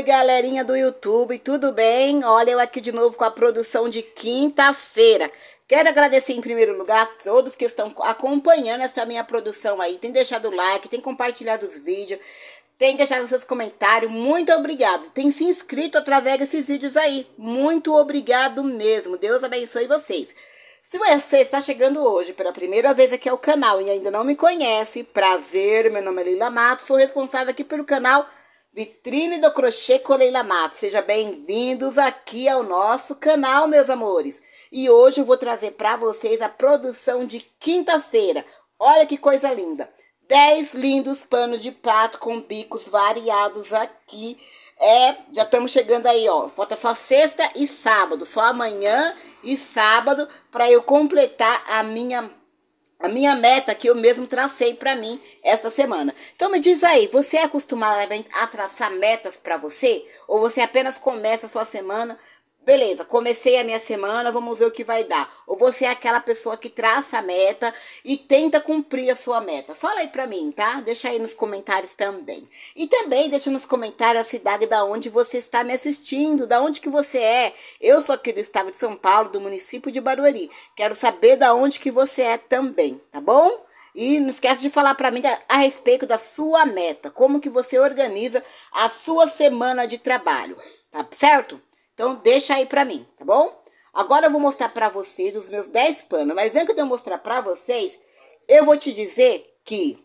Oi, galerinha do YouTube, tudo bem? Olha, eu aqui de novo com a produção de quinta-feira. Quero agradecer em primeiro lugar a todos que estão acompanhando essa minha produção aí. Tem deixado like, tem compartilhado os vídeos, tem deixado seus comentários. Muito obrigado. Tem se inscrito através desses vídeos aí. Muito obrigado mesmo. Deus abençoe vocês. Se você está chegando hoje pela primeira vez aqui ao canal e ainda não me conhece, prazer, meu nome é Lila Matos, sou responsável aqui pelo canal Vitrine do Crochê Coleila Mato. Sejam bem-vindos aqui ao nosso canal, meus amores. E hoje eu vou trazer para vocês a produção de quinta-feira. Olha que coisa linda. 10 lindos panos de prato com bicos variados aqui. É, já estamos chegando aí, ó. Falta só sexta e sábado, só amanhã e sábado para eu completar a minha a minha meta que eu mesmo tracei para mim esta semana. Então me diz aí, você é acostumado a traçar metas para você ou você apenas começa a sua semana Beleza, comecei a minha semana, vamos ver o que vai dar. Ou você é aquela pessoa que traça a meta e tenta cumprir a sua meta? Fala aí pra mim, tá? Deixa aí nos comentários também. E também deixa nos comentários a cidade da onde você está me assistindo, da onde que você é. Eu sou aqui do estado de São Paulo, do município de Barueri. Quero saber da onde que você é também, tá bom? E não esquece de falar para mim a, respeito da sua meta, como que você organiza a sua semana de trabalho, tá certo? Então, deixa aí pra mim, tá bom? Agora eu vou mostrar pra vocês os meus 10 panos. Mas antes de eu mostrar pra vocês, eu vou te dizer que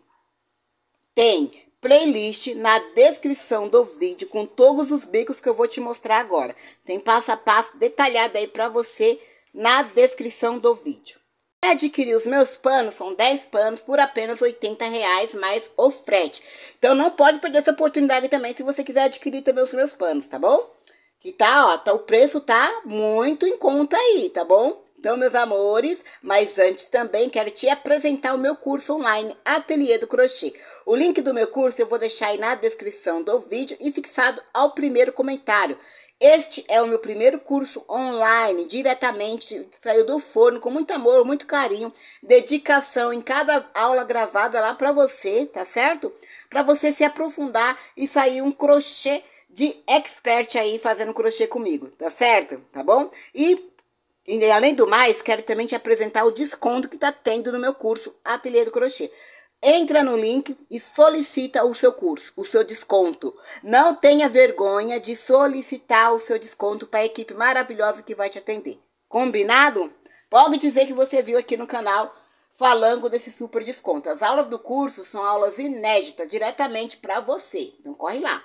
tem playlist na descrição do vídeo com todos os bicos que eu vou te mostrar agora. Tem passo a passo detalhado aí para você na descrição do vídeo. adquirir os meus panos, são 10 panos por apenas 80 reais mais o frete. Então não pode perder essa oportunidade também se você quiser adquirir também os meus panos, tá bom? Que tá, ó, tá, o preço tá muito em conta aí, tá bom? Então, meus amores, mas antes também quero te apresentar o meu curso online Ateliê do Crochê. O link do meu curso eu vou deixar aí na descrição do vídeo e fixado ao primeiro comentário. Este é o meu primeiro curso online, diretamente saiu do forno com muito amor, muito carinho, dedicação em cada aula gravada lá para você, tá certo? Para você se aprofundar e sair um crochê de expert aí fazendo crochê comigo, tá certo? Tá bom? E, e além do mais, quero também te apresentar o desconto que tá tendo no meu curso Ateliê do Crochê. Entra no link e solicita o seu curso, o seu desconto. Não tenha vergonha de solicitar o seu desconto para a equipe maravilhosa que vai te atender. Combinado? Pode dizer que você viu aqui no canal falando desse super desconto. As aulas do curso são aulas inéditas diretamente para você. Então corre lá.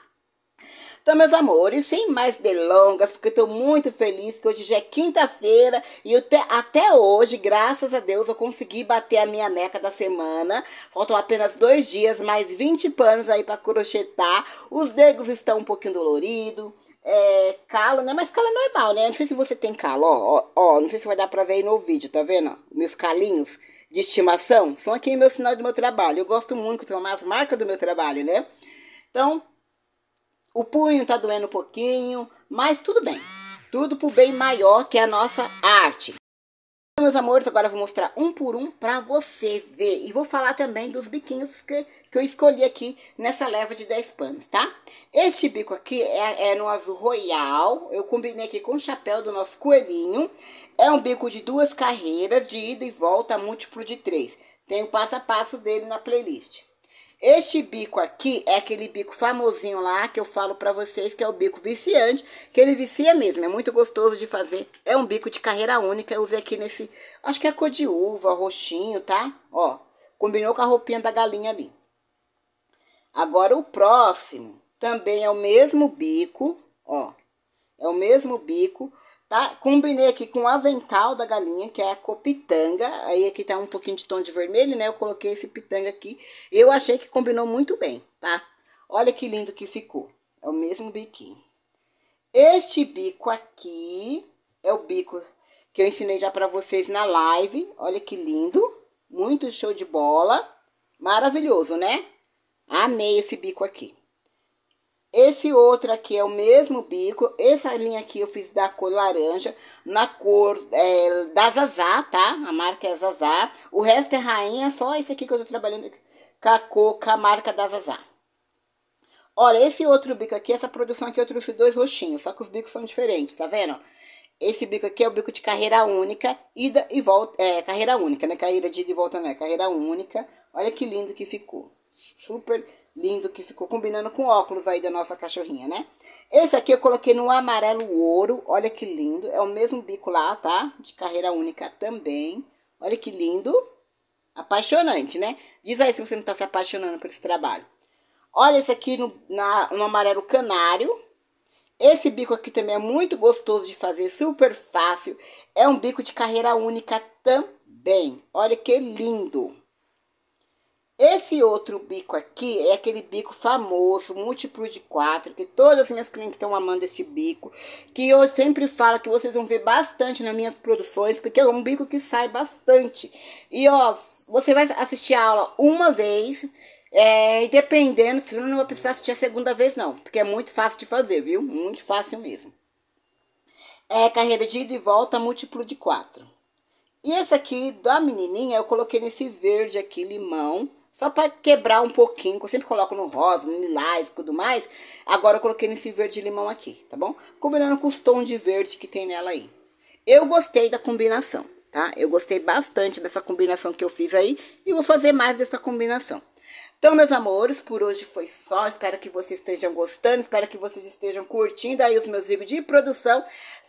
Então, meus amores, sem mais delongas, porque eu estou muito feliz que hoje já é quinta-feira e te, até hoje, graças a Deus, eu consegui bater a minha meca da semana. Faltam apenas dois dias, mais 20 panos aí para crochetar. Os degos estão um pouquinho doloridos. É, calo, né? Mas calo é normal, né? Não sei se você tem calo, ó, ó, ó, não sei se vai dar pra ver aí no vídeo, tá vendo? Meus calinhos de estimação são aqui meu sinal do meu trabalho. Eu gosto muito, são as marcas do meu trabalho, né? Então, o punho tá doendo um pouquinho, mas tudo bem. Tudo pro bem maior que é a nossa arte. Meus amores, agora eu vou mostrar um por um pra você ver. E vou falar também dos biquinhos que, que eu escolhi aqui nessa leva de 10 panos, tá? Este bico aqui é, é no azul royal. Eu combinei aqui com o chapéu do nosso coelhinho. É um bico de duas carreiras, de ida e volta, múltiplo de três. Tem o passo a passo dele na playlist. Este bico aqui é aquele bico famosinho lá que eu falo para vocês que é o bico viciante, que ele vicia mesmo, é muito gostoso de fazer. É um bico de carreira única, eu usei aqui nesse, acho que é cor de uva, roxinho, tá? Ó, combinou com a roupinha da galinha ali. Agora o próximo também é o mesmo bico, ó. É o mesmo bico, tá? Combinei aqui com o avental da galinha, que é a copitanga. Aí aqui tá um pouquinho de tom de vermelho, né? Eu coloquei esse pitanga aqui. Eu achei que combinou muito bem, tá? Olha que lindo que ficou. É o mesmo biquinho. Este bico aqui é o bico que eu ensinei já para vocês na live. Olha que lindo. Muito show de bola. Maravilhoso, né? Amei esse bico aqui. Esse outro aqui é o mesmo bico. Essa linha aqui eu fiz da cor laranja, na cor é, da Zazá, tá? A marca é Zazá. O resto é rainha, só esse aqui que eu tô trabalhando com a cor, com a marca da Zazá. Olha, esse outro bico aqui, essa produção aqui eu trouxe dois roxinhos, só que os bicos são diferentes, tá vendo? Esse bico aqui é o bico de carreira única, ida e volta, é, carreira única, né? Carreira de ida e volta, né? Carreira única. Olha que lindo que ficou. Super lindo que ficou combinando com óculos aí da nossa cachorrinha, né? Esse aqui eu coloquei no amarelo ouro, olha que lindo. É o mesmo bico lá, tá? De carreira única também. Olha que lindo. Apaixonante, né? Diz aí se você não tá se apaixonando por esse trabalho. Olha esse aqui no, na, no amarelo canário. Esse bico aqui também é muito gostoso de fazer, super fácil. É um bico de carreira única também. Olha que lindo. Esse outro bico aqui é aquele bico famoso, múltiplo de quatro, que todas as minhas clientes estão amando esse bico, que eu sempre falo que vocês vão ver bastante nas minhas produções, porque é um bico que sai bastante. E ó, você vai assistir a aula uma vez, é, e dependendo, se não vai precisar assistir a segunda vez não, porque é muito fácil de fazer, viu? Muito fácil mesmo. É carreira de ida e volta, múltiplo de quatro. E esse aqui da menininha, eu coloquei nesse verde aqui, limão só para quebrar um pouquinho, que eu sempre coloco no rosa, no lilás e tudo mais. Agora eu coloquei nesse verde limão aqui, tá bom? Combinando com os tons de verde que tem nela aí. Eu gostei da combinação, tá? Eu gostei bastante dessa combinação que eu fiz aí e vou fazer mais dessa combinação. Então, meus amores, por hoje foi só. Espero que vocês estejam gostando, espero que vocês estejam curtindo aí os meus vídeos de produção.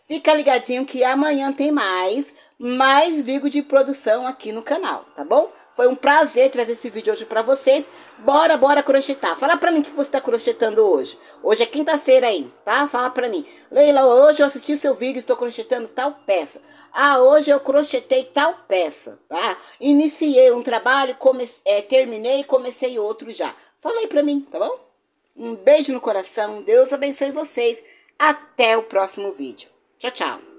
Fica ligadinho que amanhã tem mais, mais vídeo de produção aqui no canal, tá bom? Foi um prazer trazer esse vídeo hoje para vocês. Bora, bora crochetar. Fala para mim o que você está crochetando hoje. Hoje é quinta-feira aí, tá? Fala para mim. Leila, hoje eu assisti seu vídeo e estou crochetando tal peça. Ah, hoje eu crochetei tal peça, tá? Iniciei um trabalho, é, terminei e comecei outro já. Fala aí para mim, tá bom? Um beijo no coração. Deus abençoe vocês. Até o próximo vídeo. Tchau, tchau.